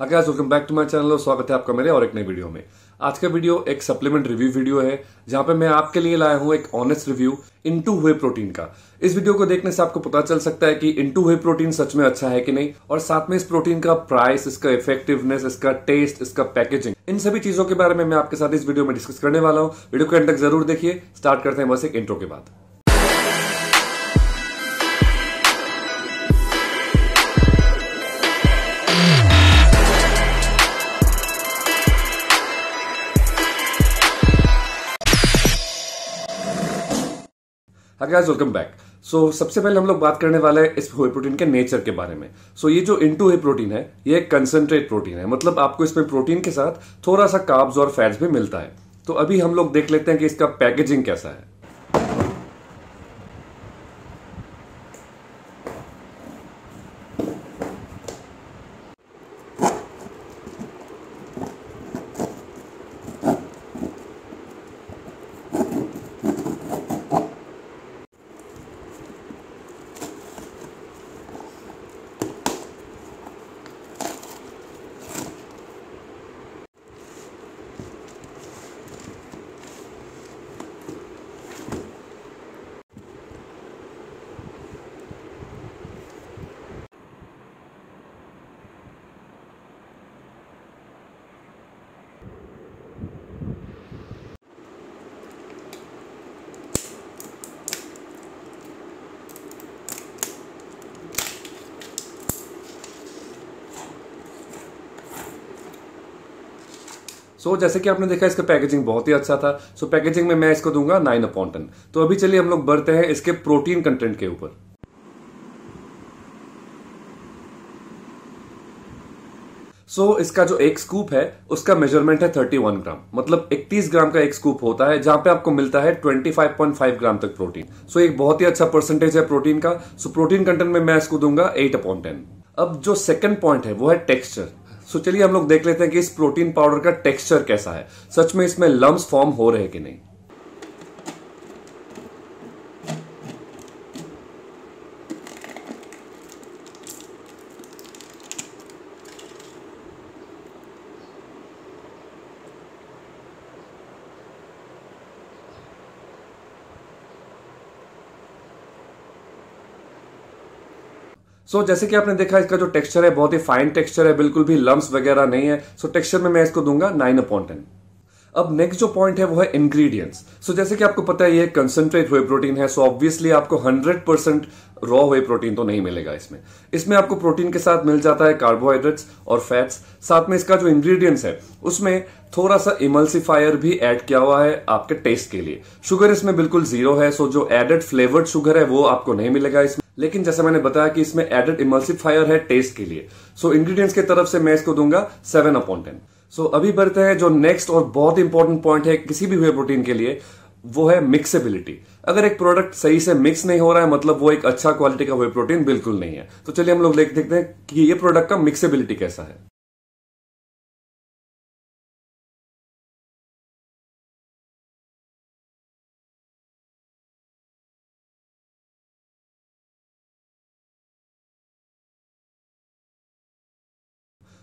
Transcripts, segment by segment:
welcome back to my channel और स्वागत है आपका मेरे और एक नई वीडियो में आज का वीडियो एक सप्लीमेंट रिव्यू वीडियो है जहां पे मैं आपके लिए लाया हूं एक ऑनेस्ट रिव्यू इंटू हुए प्रोटीन का इस वीडियो को देखने से आपको पता चल सकता है कि इंटू हुए प्रोटीन सच में अच्छा है कि नहीं और साथ में इस प्रोटीन का प्राइस इसका इफेक्टिवनेस इसका टेस्ट इसका पैकेजिंग इन सभी चीजों के बारे में मैं आपके साथ इस वीडियो में डिस्कस करने वाला हूँ वीडियो को एंड तक जरूर देखिए स्टार्ट करते हैं बस एक इंट्रो के बाद गाइस वेलकम बैक सो सबसे पहले हम लोग बात करने वाले हैं इस होई प्रोटीन के नेचर के बारे में सो so, ये जो इंटू होए प्रोटीन है ये एक कंसनट्रेट प्रोटीन है मतलब आपको इसमें प्रोटीन के साथ थोड़ा सा काब्स और फैट्स भी मिलता है तो अभी हम लोग देख लेते हैं कि इसका पैकेजिंग कैसा है सो so, जैसे कि आपने देखा इसका पैकेजिंग बहुत ही अच्छा था सो so, पैकेजिंग में मैं इसको दूंगा नाइन अपॉन तो अभी चलिए हम लोग बढ़ते हैं इसके प्रोटीन कंटेंट के ऊपर सो so, इसका जो एक स्कूप है उसका मेजरमेंट है 31 ग्राम मतलब 31 ग्राम का एक स्कूप होता है जहां पे आपको मिलता है 25.5 ग्राम तक प्रोटीन सो so, एक बहुत ही अच्छा परसेंटेज है प्रोटीन का सो so, प्रोटीन कंटेंट में मैं इसको दूंगा 8 अपॉइंट टेन अब जो सेकंड पॉइंट है वो है टेक्सचर सो चलिए हम लोग देख लेते हैं कि इस प्रोटीन पाउडर का टेक्सचर कैसा है सच में इसमें लम्ब फॉर्म हो रहे कि नहीं सो so, जैसे कि आपने देखा इसका जो टेक्सचर है बहुत ही फाइन टेक्सचर है बिल्कुल भी लम्स वगैरह नहीं है सो so, टेक्सचर में मैं इसको दूंगा नाइन अपॉइंट टेन अब नेक्स्ट जो पॉइंट है वो है इंग्रेडिएंट्स सो so, जैसे कि आपको पता है ये कंसंट्रेट हुए प्रोटीन है सो so ऑब्वियसली आपको 100 परसेंट रॉ हुए प्रोटीन तो नहीं मिलेगा इसमें इसमें आपको प्रोटीन के साथ मिल जाता है कार्बोहाइड्रेट्स और फैट्स साथ में इसका जो इंग्रेडिएंट्स है उसमें थोड़ा सा इमल्सिफायर भी ऐड किया हुआ है आपके टेस्ट के लिए शुगर इसमें बिल्कुल जीरो है सो so जो एडेड फ्लेवर्ड शुगर है वो आपको नहीं मिलेगा इसमें लेकिन जैसे मैंने बताया कि इसमें एडेड इमल्सिफायर है टेस्ट के लिए सो so, इंग्रीडियंट्स की तरफ से मैं इसको दूंगा सेवन अपॉन टेन सो अभी बढ़ते हैं जो नेक्स्ट और बहुत इंपॉर्टेंट पॉइंट है किसी भी हुए प्रोटीन के लिए वो है मिक्सेबिलिटी अगर एक प्रोडक्ट सही से मिक्स नहीं हो रहा है मतलब वो एक अच्छा क्वालिटी का हुए प्रोटीन बिल्कुल नहीं है तो चलिए हम लोग देखते हैं कि ये प्रोडक्ट का मिक्सेबिलिटी कैसा है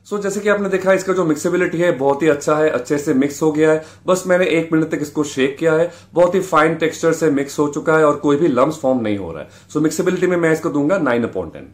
सो so, जैसे कि आपने देखा इसका जो मिक्सेबिलिटी है बहुत ही अच्छा है अच्छे से मिक्स हो गया है बस मैंने एक मिनट तक इसको शेक किया है बहुत ही फाइन टेक्सचर से मिक्स हो चुका है और कोई भी लम्स फॉर्म नहीं हो रहा है सो so, मिक्सेबिलिटी में मैं इसको दूंगा नाइन अपॉइंट टेन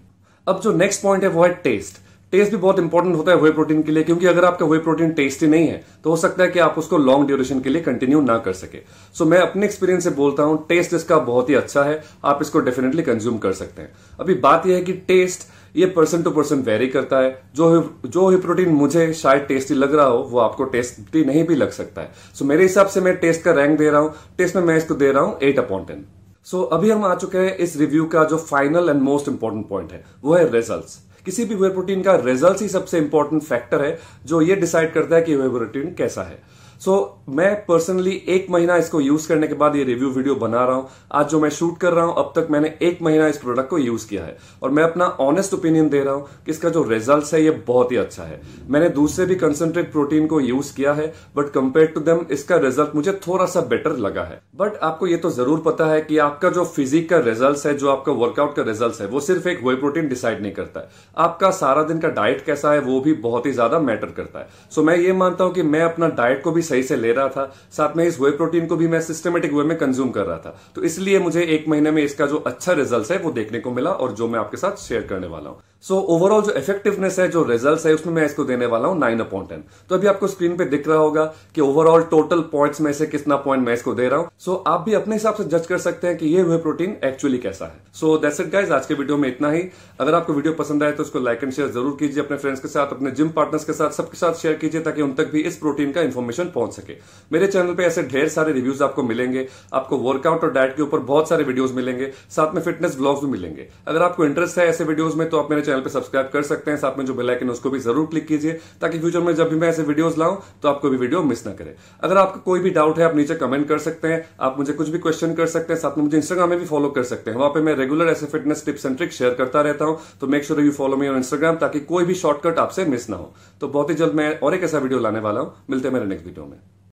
अब जो नेक्स्ट पॉइंट है वो है टेस्ट टेस्ट भी बहुत इंपॉर्टेंट होता है वे प्रोटीन के लिए क्योंकि अगर आपका वे प्रोटीन टेस्टी नहीं है तो हो सकता है कि आप उसको लॉन्ग ड्यूरेशन के लिए कंटिन्यू ना कर सके सो so, मैं अपने एक्सपीरियंस से बोलता हूं टेस्ट इसका बहुत ही अच्छा है आप इसको डेफिनेटली कंज्यूम कर सकते हैं अभी बात यह है कि टेस्ट ये पर्सन टू पर्सन वेरी करता है जो जो ही प्रोटीन मुझे शायद टेस्टी लग रहा हो वो आपको टेस्टी नहीं भी लग सकता है सो so, मेरे हिसाब से मैं टेस्ट का रैंक दे रहा हूं टेस्ट में मैं इसको दे रहा हूँ एट अपॉइंट टेन सो अभी हम आ चुके हैं इस रिव्यू का जो final and most important point है वो है रिजल्ट्स किसी भी वे प्रोटीन का रिजल्ट ही सबसे इंपॉर्टेंट फैक्टर है जो ये डिसाइड करता है कि वे प्रोटीन कैसा है सो so, मैं पर्सनली एक महीना इसको यूज करने के बाद ये रिव्यू वीडियो बना रहा हूं आज जो मैं शूट कर रहा हूं अब तक मैंने एक महीना इस प्रोडक्ट को यूज किया है और मैं अपना ऑनेस्ट ओपिनियन दे रहा हूं कि इसका जो रिजल्ट है ये बहुत ही अच्छा है मैंने दूसरे भी कंसनट्रेट प्रोटीन को यूज किया है बट कंपेयर टू देम इसका रिजल्ट मुझे थोड़ा सा बेटर लगा है बट आपको ये तो जरूर पता है कि आपका जो फिजिक का रिजल्ट है जो आपका वर्कआउट का रिजल्ट है वो सिर्फ एक वे प्रोटीन डिसाइड नहीं करता है आपका सारा दिन का डाइट कैसा है वो भी बहुत ही ज्यादा मैटर करता है सो so, मैं ये मानता हूं कि मैं अपना डाइट को भी सही से ले रहा था साथ में इस वे प्रोटीन को भी मैं सिस्टमेटिक वे में कंज्यूम कर रहा था तो इसलिए मुझे एक महीने में इसका जो अच्छा रिजल्ट है वो देखने को मिला और जो मैं आपके साथ शेयर करने वाला हूँ सो ओवरऑल जो इफेक्टिवनेस है जो रिजल्ट है उसमें मैं इसको देने वाला हूं नाइन अपॉइंट टेन तो अभी आपको स्क्रीन पे दिख रहा होगा कि ओवरऑल टोटल पॉइंट्स में से कितना पॉइंट मैं इसको दे रहा हूं सो so, आप भी अपने हिसाब से जज कर सकते हैं कि ये वे प्रोटीन एक्चुअली कैसा है सो दैट्स इट गाइज आज के वीडियो में इतना ही अगर आपको वीडियो पसंद आए तो उसको लाइक एंड शेयर जरूर कीजिए अपने फ्रेंड्स के साथ अपने जिम पार्टनर्स के साथ सबके साथ शेयर कीजिए ताकि उन तक भी इस प्रोटीन का इन्फॉर्मेशन पहुंच सके मेरे चैनल पर ऐसे ढेर सारे रिव्यूज आपको मिलेंगे आपको वर्कआउट और डायट के ऊपर बहुत सारे वीडियोज मिलेंगे साथ में फिटनेस ब्लॉग्स भी मिलेंगे अगर आपको इंटरेस्ट है ऐसे वीडियोज में तो आप मेरे चैनल पर सब्सक्राइब कर सकते हैं साथ में जो बेलाइकन उसको भी जरूर क्लिक कीजिए ताकि फ्यूचर में जब भी मैं ऐसे वीडियोज लाऊं तो आपको भी वीडियो मिस ना करे अगर आपका कोई भी डाउट है आप नीचे कमेंट कर सकते हैं आप मुझे कुछ भी क्वेश्चन कर सकते हैं साथ में मुझे इंस्टाग्राम में भी फॉलो कर सकते हैं वहां पर मैं रेगुलर ऐसे fitness tips and tricks share करता रहता हूं तो make sure you follow me on Instagram ताकि कोई भी शॉर्टकट आपसे मिस ना हो तो बहुत ही जल्द मैं और एक ऐसा वीडियो लाने वाला हूं मिलते हैं मेरे नेक्स्ट वीडियो में